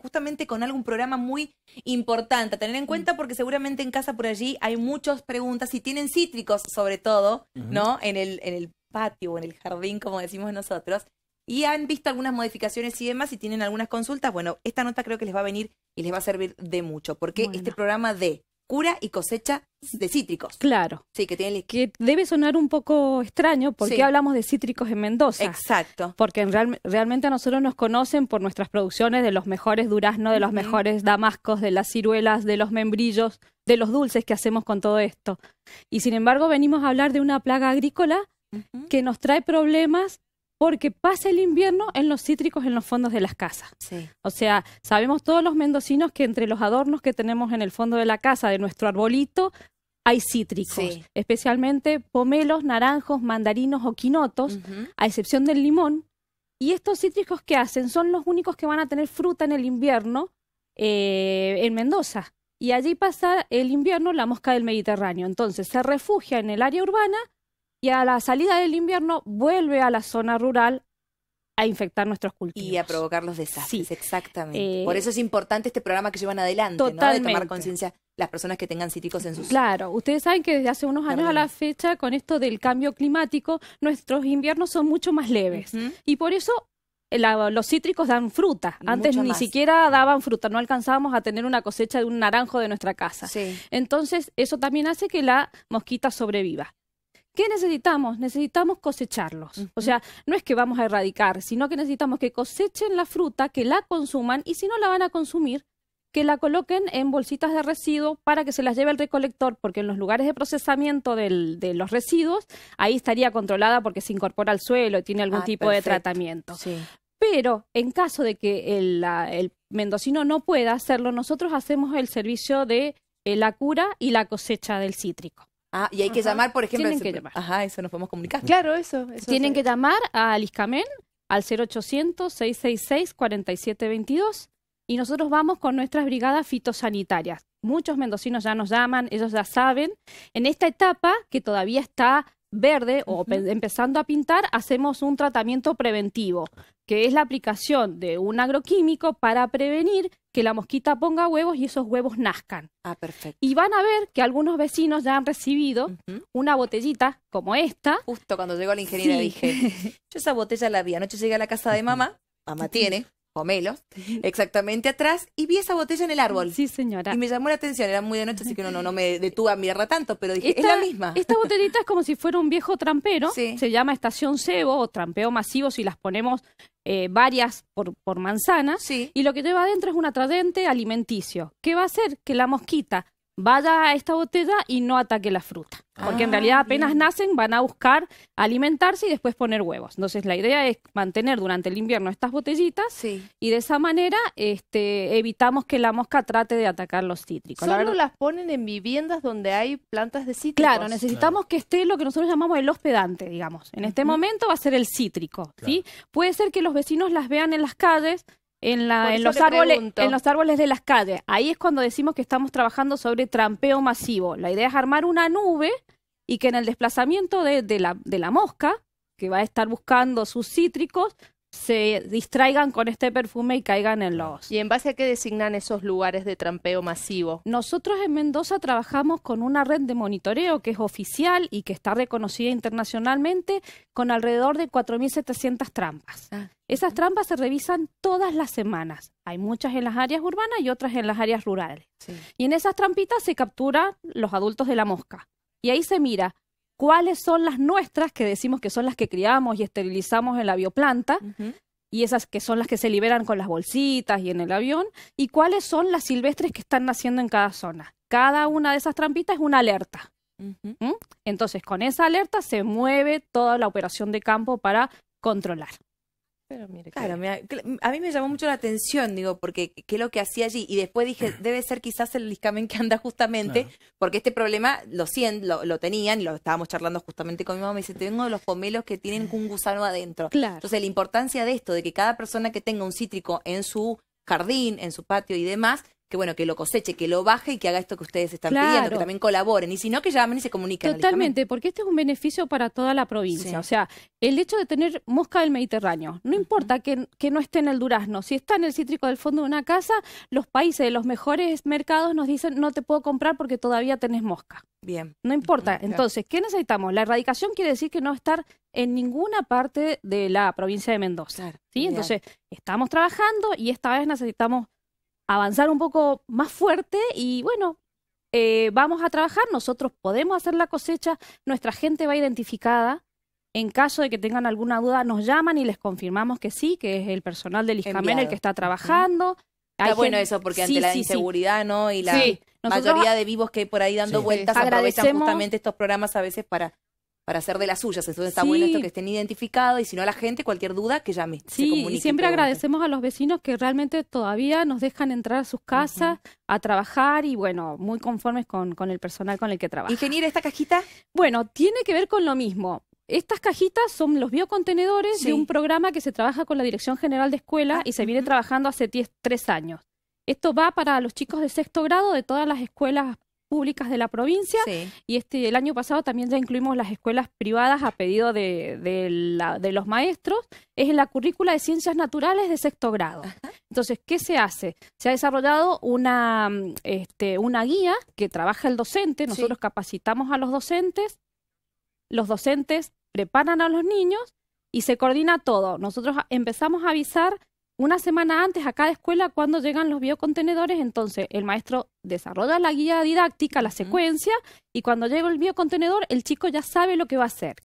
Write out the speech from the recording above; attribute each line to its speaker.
Speaker 1: justamente con algún programa muy importante a tener en mm. cuenta porque seguramente en casa por allí hay muchas preguntas y tienen cítricos sobre todo, ¿no? En el, en el patio o en el jardín, como decimos nosotros. Y han visto algunas modificaciones y demás y tienen algunas consultas. Bueno, esta nota creo que les va a venir y les va a servir de mucho porque este programa de cura y cosecha
Speaker 2: de cítricos. Claro. Sí, que tiene Que debe sonar un poco extraño porque hablamos de cítricos en Mendoza. Exacto. Porque en realmente a nosotros nos conocen por nuestras producciones de los mejores duraznos, de los mejores damascos, de las ciruelas, de los membrillos, de los dulces que hacemos con todo esto. Y sin embargo venimos a hablar de una plaga agrícola que nos trae problemas porque pasa el invierno en los cítricos en los fondos de las casas. O sea, sabemos todos los mendocinos que entre los adornos que tenemos en el fondo de la casa, de nuestro arbolito, hay cítricos, especialmente pomelos, naranjos, mandarinos o quinotos, a excepción del limón. Y estos cítricos que hacen son los únicos que van a tener fruta en el invierno eh, en Mendoza. Y allí pasa el invierno la mosca del Mediterráneo. Entonces se refugia en el área urbana y a la salida del invierno vuelve a la zona rural a infectar nuestros cultivos. Y a provocar los desastres, exactamente.
Speaker 1: Eh, por eso es importante este programa que llevan adelante, De tomar conciencia las personas que tengan cítricos en sus...
Speaker 2: Claro, ustedes saben que desde hace unos años a la fecha, con esto del cambio climático, nuestros inviernos son mucho más leves. Y por eso eh, los cítricos dan fruta. Antes ni siquiera daban fruta, no alcanzábamos a tener una cosecha de un naranjo de nuestra casa. Entonces, eso también hace que la mosquita sobreviva. ¿Qué necesitamos? Necesitamos cosecharlos. O sea, no es que vamos a erradicar, sino que necesitamos que cosechen la fruta, que la consuman y si no la van a consumir, que la coloquen en bolsitas de residuo para que se las lleve el recolector, porque en los lugares de procesamiento de los residuos, ahí estaría controlada porque se incorpora al suelo y tiene algún tipo de tratamiento. Sí. Pero en caso de que el, mendocino no pueda hacerlo, nosotros hacemos el servicio de eh, la cura y la cosecha del cítrico. Ah, y hay que llamar, por ejemplo. Tienen que llamar. Ajá, eso nos podemos comunicar. Mm. Claro, eso. Tienen que llamar a LISCAMEN al 0800-666-4722 y nosotros vamos con nuestras brigadas fitosanitarias. Muchos mendocinos ya nos llaman, ellos ya saben. En esta etapa que todavía está verde o empezando a pintar, hacemos un tratamiento preventivo, que es la aplicación de un agroquímico para prevenir que la mosquita ponga huevos y esos huevos nazcan. Ah, perfecto. Y van a ver que algunos vecinos ya han recibido una botellita como esta. Justo cuando llegó la ingeniera dije,
Speaker 1: yo esa botella la vi, anoche llegué a la casa de mamá, mamá tiene, Comelos, exactamente atrás, y vi esa botella en el árbol. Sí, señora. Y me llamó la atención, era muy de noche, así que no, no, no me detuve a mirarla tanto, pero dije, es la misma.
Speaker 2: Esta botellita es como si fuera un viejo trampero, se llama estación cebo o trampeo masivo si las ponemos eh, varias por, por manzana, sí. y lo que lleva adentro es un atradente alimenticio. ¿Qué va a hacer? Que la mosquita vaya a esta botella y no ataque la fruta. Porque en ah, realidad apenas nacen van a buscar alimentarse y después poner huevos. Entonces la idea es mantener durante el invierno estas botellitas y de esa manera este, evitamos que la mosca trate de atacar los cítricos. Solo las ponen en viviendas donde hay plantas de cítricos. Claro, necesitamos que esté lo que nosotros llamamos el hospedante, digamos. En este momento va a ser el cítrico. ¿sí? Puede ser que los vecinos las vean en las calles en, los árboles, en los árboles de las calles. Ahí es cuando decimos que estamos trabajando sobre trampeo masivo. La idea es armar una nube y que en el desplazamiento de, de, la, de la mosca, que va a estar buscando sus cítricos, se distraigan con este perfume y caigan en los. ¿Y en base a qué designan esos lugares de trampeo masivo? Nosotros en Mendoza trabajamos con una red de monitoreo que es oficial y que está reconocida internacionalmente con alrededor de 4.700 trampas. Ah, esas trampas se revisan todas las semanas. Hay muchas en las áreas urbanas y otras en las áreas rurales. Y en esas trampitas se capturan los adultos de la mosca. Y ahí se mira cuáles son las nuestras, que decimos que son las que criamos y esterilizamos en la bioplanta, y esas que son las que se liberan con las bolsitas y en el avión, y cuáles son las silvestres que están naciendo en cada zona. Cada una de esas trampitas es una alerta. ¿Mm? Entonces, con esa alerta se mueve toda la operación de campo para controlar. Claro, a
Speaker 1: mí me llamó mucho la atención, digo, porque qué es lo que hacía allí. Y después dije, debe ser quizás el liscamen que anda justamente, porque este problema lo, lo, lo tenían, lo estábamos charlando justamente con mi mamá, me dice, tengo los pomelos que tienen un gusano adentro. Claro. Entonces, la importancia de esto, de que cada persona que tenga un cítrico en su jardín, en su patio y demás, que bueno, que lo coseche, que lo baje y que haga esto que ustedes están pidiendo, que también colaboren, y
Speaker 2: si no, que llamen y se comuniquen. Totalmente, porque este es un beneficio para toda la provincia. O sea, el hecho de tener mosca del Mediterráneo, no importa que, no esté en el durazno, si está en el cítrico del fondo de una casa, los países de los mejores mercados nos dicen no te puedo comprar porque todavía tenés mosca. Bien. No importa. Entonces, ¿qué necesitamos? La erradicación quiere decir que no estar en ninguna parte de la provincia de Mendoza. ¿sí? Entonces, estamos trabajando y esta vez necesitamos avanzar un poco más fuerte y bueno, eh, vamos a trabajar, nosotros podemos hacer la cosecha, nuestra gente va identificada. En caso de que tengan alguna duda, nos llaman y les confirmamos que sí, que es el personal del IJAMEN el que está trabajando. Está bueno eso, porque ante la inseguridad, ¿no? Y la mayoría de vivos que por ahí dando vueltas aprovechan justamente
Speaker 1: estos programas a veces para para hacer de las suyas. Entonces está bueno esto que estén identificados
Speaker 2: y si no la gente, cualquier duda, que llame. Sí, y siempre agradecemos a los vecinos que realmente todavía nos dejan entrar a sus casas a trabajar y bueno, muy conformes con, el personal con el que trabajan. Ingeniera, ¿esta cajita? Bueno, tiene que ver con lo mismo. Estas cajitas son los biocontenedores de un programa que se trabaja con la Dirección General de Escuela ah, y se viene trabajando hace tres años. Esto va para los chicos de sexto grado de todas las escuelas públicas de la provincia y este el año pasado también ya incluimos las escuelas privadas a pedido de, de, los maestros, es en la currícula de ciencias naturales de sexto grado. Entonces, ¿qué se hace? Se ha desarrollado una, este, una guía que trabaja el docente, nosotros capacitamos a los docentes, los docentes preparan a los niños y se coordina todo. Nosotros empezamos a avisar una semana antes a cada escuela cuando llegan los biocontenedores, entonces el maestro desarrolla la guía didáctica, la secuencia, y cuando llega el biocontenedor, el chico ya sabe lo que va a hacer,